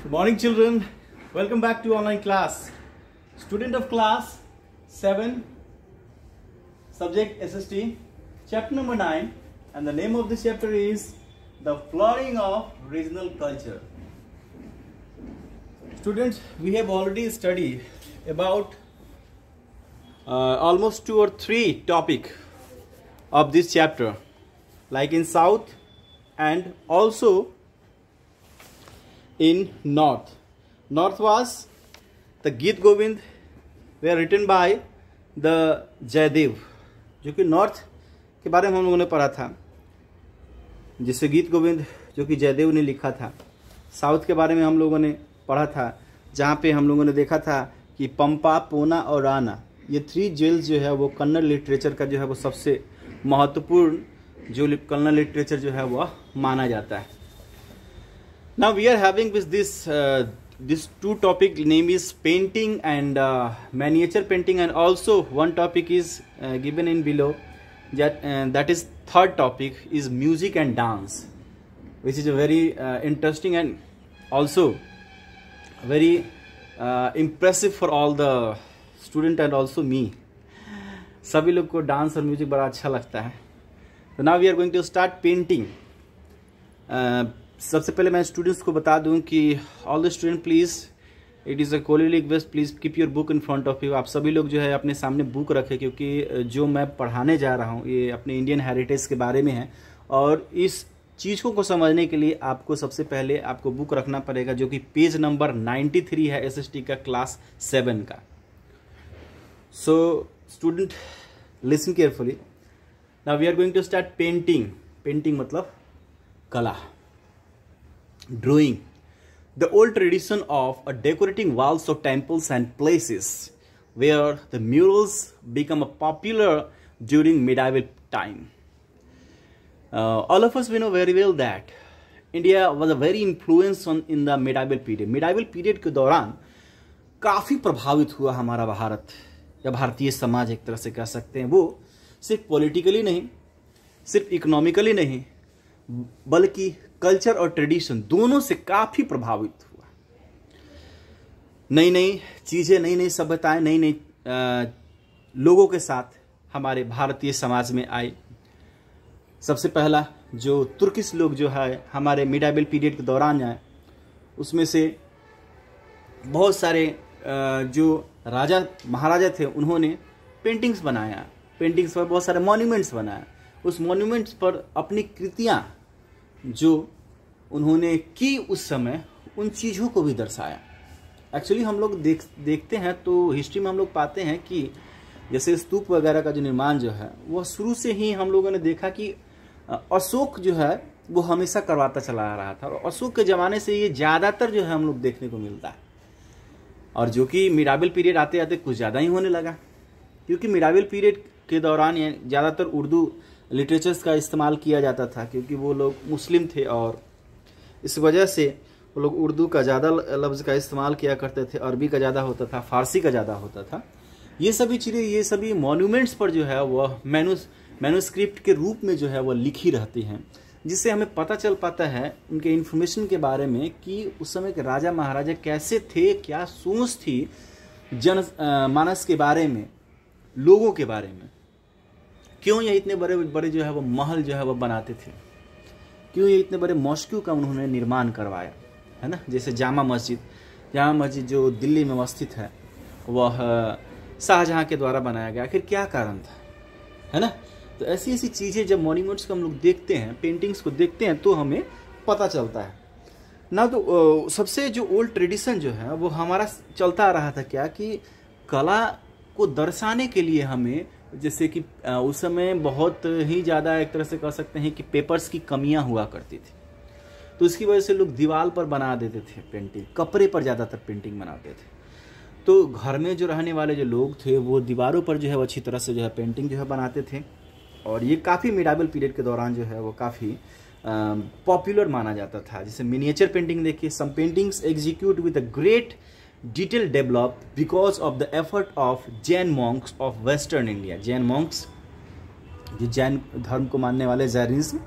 Good morning children. Welcome back to online class. Student of class 7, subject SST, chapter number 9 and the name of this chapter is The Flowering of Regional Culture. Students, we have already studied about uh, almost two or three topic of this chapter like in south and also in north. North was the Git Govind were written by the Jaydev जो कि north के बारे में हम लोगों ने पढ़ा था जिसे गीत गोविंद जो कि जयदेव ने लिखा था साउथ के बारे में हम लोगों ने पढ़ा था जहाँ पे हम लोगों ने देखा था कि पंपा पोना और राना ये थ्री जेल्स जो है वो कन्नड़ लिटरेचर का जो है वो सबसे महत्वपूर्ण जो कलना लिटरेचर जो है वह माना जाता है now we are having with this this two topic name is painting and miniature painting and also one topic is given in below that is third topic is music and dance which is a very interesting and also very impressive for all the student and also me सभी लोग को dance और music बड़ा अच्छा लगता है तो now we are going to start painting सबसे पहले मैं स्टूडेंट्स को बता दूं कि all the student please it is a cordial request please keep your book in front of you आप सभी लोग जो है अपने सामने बुक रखें क्योंकि uh, जो मैं पढ़ाने जा रहा हूँ ये अपने इंडियन हेरिटेज के बारे में है और इस चीज़ को, को समझने के लिए आपको सबसे पहले आपको बुक रखना पड़ेगा जो कि पेज नंबर 93 है एसएसटी का क्लास सेवन का so student listen carefully now we are going to start painting painting मतलब कला drawing the old tradition of a decorating walls of temples and places where the murals become popular during medieval time uh, all of us we know very well that India was a very influence on in the medieval period medieval period के दौरान काफ़ी प्रभावित हुआ हमारा भारत या भारतीय समाज एक तरह से कह सकते हैं वो सिर्फ पॉलिटिकली नहीं सिर्फ इकोनॉमिकली नहीं बल्कि कल्चर और ट्रेडिशन दोनों से काफ़ी प्रभावित हुआ नई नई चीज़ें नई नई सभ्यताएं नई नई लोगों के साथ हमारे भारतीय समाज में आई सबसे पहला जो तुर्किस लोग जो है हमारे मिडाबिल पीरियड के दौरान आए उसमें से बहुत सारे जो राजा महाराजा थे उन्होंने पेंटिंग्स बनाया पेंटिंग्स पर बहुत सारे मॉन्यूमेंट्स बनाए उस मॉन्यूमेंट्स पर अपनी कृतियाँ जो उन्होंने की उस समय उन चीज़ों को भी दर्शाया एक्चुअली हम लोग देख देखते हैं तो हिस्ट्री में हम लोग पाते हैं कि जैसे स्तूप वगैरह का जो निर्माण जो है वह शुरू से ही हम लोगों ने देखा कि अशोक जो है वो हमेशा करवाता चला आ रहा था और अशोक के ज़माने से ये ज़्यादातर जो है हम लोग देखने को मिलता है और जो कि मिराबिल पीरियड आते आते कुछ ज़्यादा ही होने लगा क्योंकि मिराबिल पीरियड के दौरान ज़्यादातर उर्दू लिटरेचर्स का इस्तेमाल किया जाता था क्योंकि वो लोग मुस्लिम थे और इस वजह से वो लोग उर्दू का ज़्यादा लफ्ज़ का इस्तेमाल किया करते थे अरबी का ज़्यादा होता था फारसी का ज़्यादा होता था ये सभी चीज़ें ये सभी मॉन्यूमेंट्स पर जो है वह मैनूस मैनुस्क्रिप्ट के रूप में जो है वह लिखी रहती हैं जिससे हमें पता चल पाता है उनके इन्फॉर्मेशन के बारे में कि उस समय के राजा महाराजा कैसे थे क्या सोच थी जन आ, मानस के बारे में लोगों के बारे में क्यों ये इतने बड़े बड़े जो है वो महल जो है वो बनाते थे क्यों ये इतने बड़े मॉस्क्यू का उन्होंने निर्माण करवाया है ना जैसे जामा मस्जिद जामा मस्जिद जो दिल्ली में अवस्थित है वह शाहजहाँ के द्वारा बनाया गया आखिर क्या कारण था है ना तो ऐसी ऐसी चीज़ें जब मोन्यूमेंट्स को हम लोग देखते हैं पेंटिंग्स को देखते हैं तो हमें पता चलता है ना तो सबसे जो ओल्ड ट्रेडिशन जो है वो हमारा चलता आ रहा था क्या कि कला को दर्शाने के लिए हमें जैसे कि उस समय बहुत ही ज़्यादा एक तरह से कह सकते हैं कि पेपर्स की कमियां हुआ करती थी तो उसकी वजह से लोग दीवार पर बना देते थे पेंटिंग कपड़े पर ज़्यादातर पेंटिंग बनाते थे तो घर में जो रहने वाले जो लोग थे वो दीवारों पर जो है वो अच्छी तरह से जो है पेंटिंग जो है बनाते थे और ये काफ़ी मिडाबल पीरियड के दौरान जो है वो काफ़ी पॉपुलर माना जाता था जैसे मिनिएचर पेंटिंग देखिए some paintings execute with a great detail develop because of the effort of Jain monks of western India Jain monks जो जैन धर्म को मानने वाले Jainism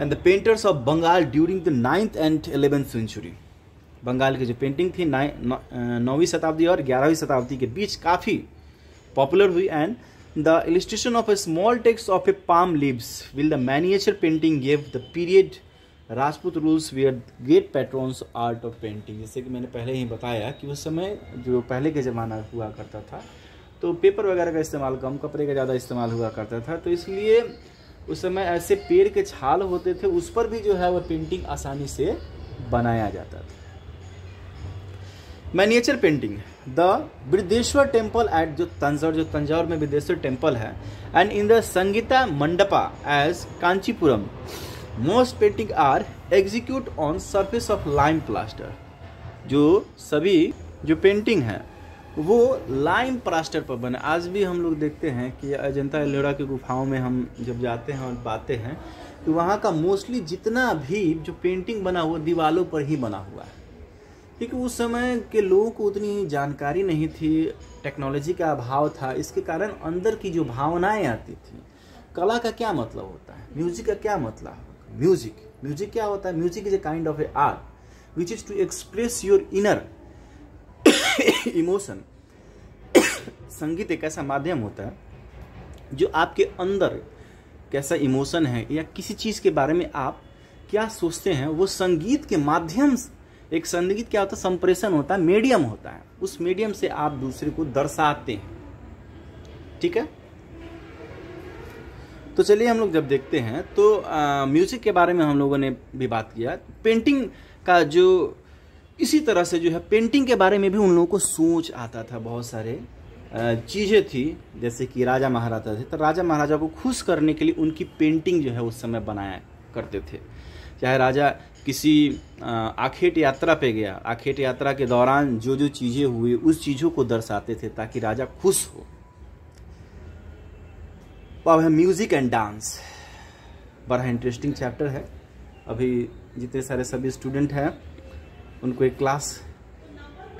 and the painters of Bengal during the ninth and eleventh century Bengal की जो पेंटिंग थी नौवीं शताब्दी और ग्यारहवीं शताब्दी के बीच काफ़ी पॉपुलर हुई and the illustration of a small text of a palm leaves will the miniature painting gave the period Rajput rules were great patterns art of painting जैसे कि मैंने पहले ही बताया कि उस समय जो पहले के ज़माना हुआ करता था तो पेपर वगैरह का इस्तेमाल कम कपड़े का ज़्यादा इस्तेमाल हुआ करता था तो इसलिए उस समय ऐसे पेड़ के छाल होते थे उस पर भी जो है वह पेंटिंग आसानी से बनाया जाता था miniature painting the Brihadeshwara temple at जो तंजौर जो तंजौर में बृद्धेश्वर टेम्पल है and in the Sangita Mandapa as Kanchipuram most painting are execute on surface of lime plaster जो सभी जो पेंटिंग हैं वो लाइम प्लास्टर पर बने आज भी हम लोग देखते हैं कि अजंता एलोरा की गुफाओं में हम जब जाते हैं और पाते हैं तो वहाँ का मोस्टली जितना भी जो पेंटिंग बना हुआ दीवालों पर ही बना हुआ है क्योंकि उस समय के लोगों को उतनी जानकारी नहीं थी टेक्नोलॉजी का अभाव था इसके कारण अंदर की जो भावनाएं आती थी कला का क्या मतलब होता है म्यूजिक का क्या मतलब म्यूजिक म्यूजिक क्या होता है music is a kind of a art which is to express your inner emotion संगीत एक ऐसा माध्यम होता है जो आपके अंदर कैसा इमोशन है या किसी चीज़ के बारे में आप क्या सोचते हैं वो संगीत के माध्यम एक संगीत क्या होता है संप्रेषण होता है मीडियम होता है उस मीडियम से आप दूसरे को दर्शाते हैं ठीक है तो चलिए हम लोग जब देखते हैं तो म्यूज़िक के बारे में हम लोगों ने भी बात किया पेंटिंग का जो इसी तरह से जो है पेंटिंग के बारे में भी उन लोगों को सोच आता था बहुत सारे चीज़ें थी जैसे कि राजा महाराजा थे तो राजा महाराजा को खुश करने के लिए उनकी पेंटिंग जो है उस समय बनाया करते थे चाहे राजा किसी आखेट यात्रा पे गया आखेट यात्रा के दौरान जो जो चीज़ें हुई उस चीज़ों को दर्शाते थे ताकि राजा खुश हो वो अब है म्यूज़िक एंड डांस बड़ा इंटरेस्टिंग चैप्टर है अभी जितने सारे सभी स्टूडेंट हैं उनको एक क्लास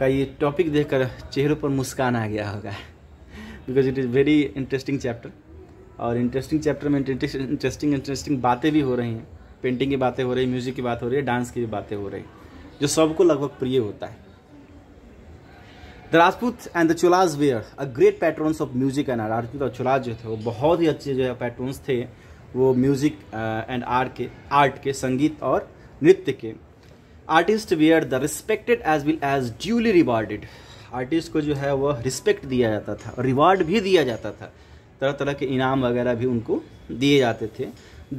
का ये टॉपिक देखकर चेहरों पर मुस्कान आ गया होगा because it is very interesting chapter और इंटरेस्टिंग चैप्टर में इंटरेस्टिंग इंटरेस्टिंग बातें भी हो रही हैं पेंटिंग की बातें हो रही है म्यूज़िक की बात हो रही है डांस की भी बातें हो रही जो सबको लगभग प्रिय होता है the Rajput and the Cholas were a great patrons of music and art Rajput और चुलाज जो थे वो बहुत ही अच्छे जो है पैट्रॉन्स थे वो म्यूजिक एंड आर्ट के आर्ट के संगीत और नृत्य के artist were the respected as well as duly rewarded artist को जो है वह रिस्पेक्ट दिया जाता था और रिवार्ड भी दिया जाता था तरह तरह के इनाम वगैरह भी उनको दिए जाते थे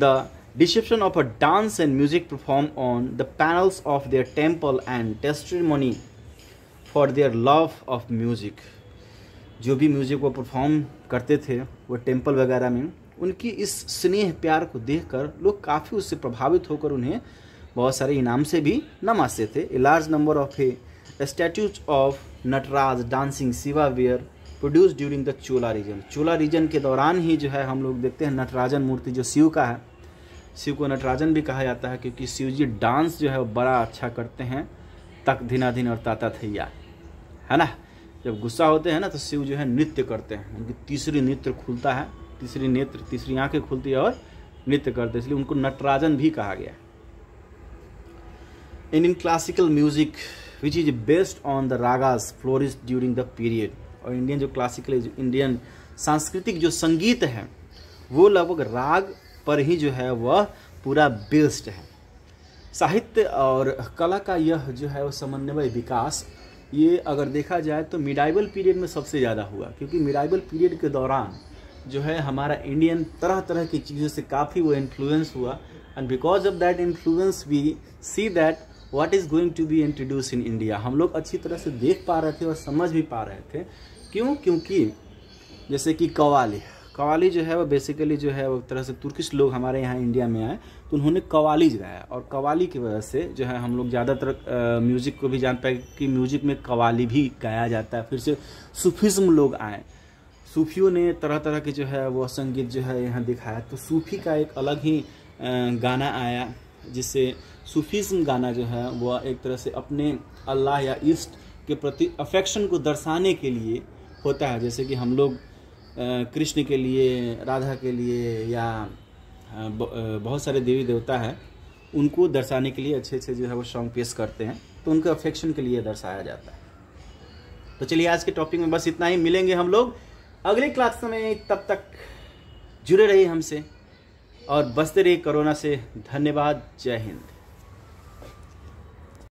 the depiction of a dance and music perform on the panels of their temple and testimony for their love of music जो भी म्यूज़िक वो परफॉर्म करते थे वो टेम्पल वगैरह में उनकी इस स्नेह प्यार को देखकर लोग काफ़ी उससे प्रभावित होकर उन्हें बहुत सारे इनाम से भी नमाजते थे a large number of a statues of Nataraja dancing Shiva were produce during the Chola region Chola region के दौरान ही जो है हम लोग देखते हैं नटराजन मूर्ति जो शिव का है शिव को नटराजन भी कहा जाता है क्योंकि शिव जी डांस जो है वो बड़ा अच्छा करते हैं तक धिनाधिन और ताता थैया है ना जब गुस्सा होते हैं ना तो शिव जो है नृत्य करते हैं उनकी तीसरी नेत्र खुलता है तीसरी नेत्र तीसरी आंखें खुलती है और नृत्य करते हैं इसलिए उनको नटराजन भी कहा गया Indian classical music which is based on the ragas flourish during the period और इंडियन जो क्लासिकल इंडियन सांस्कृतिक जो संगीत है वो लगभग राग पर ही जो है वह पूरा बेस्ड है साहित्य और कला का यह जो है वह समन्वय विकास ये अगर देखा जाए तो मिडाइबल पीरियड में सबसे ज़्यादा हुआ क्योंकि मिडाइबल पीरियड के दौरान जो है हमारा इंडियन तरह तरह की चीज़ों से काफ़ी वो इन्फ्लुएंस हुआ and because of that influence we see that what is going to be introduce in India हम लोग अच्छी तरह से देख पा रहे थे और समझ भी पा रहे थे क्यों क्योंकि जैसे कि कवाली कवाली जो है वो बेसिकली जो है वो तरह से तुर्किश लोग हमारे यहाँ इंडिया में आए तो उन्होंने कवाली गाया और कवाली की वजह से जो है हम लोग ज़्यादातर म्यूज़िक को भी जान पाए कि म्यूज़िक में कवाली भी गाया जाता है फिर से सूफिज़्म लोग आए सूफियों ने तरह तरह के जो है वो संगीत जो है यहाँ दिखाया तो सूफी का एक अलग ही गाना आया जिससे सूफिज्म गाना जो है वह एक तरह से अपने अल्लाह या ईस्ट के प्रति अफेक्शन को दर्शाने के लिए होता है जैसे कि हम लोग कृष्ण के लिए राधा के लिए या बहुत सारे देवी देवता हैं उनको दर्शाने के लिए अच्छे अच्छे जो है वो सॉन्ग पेश करते हैं तो उनके अफेक्शन के लिए दर्शाया जाता है तो चलिए आज के टॉपिक में बस इतना ही मिलेंगे हम लोग अगले क्लास में तब तक जुड़े रहिए हमसे और बसते रहिए कोरोना से धन्यवाद जय हिंद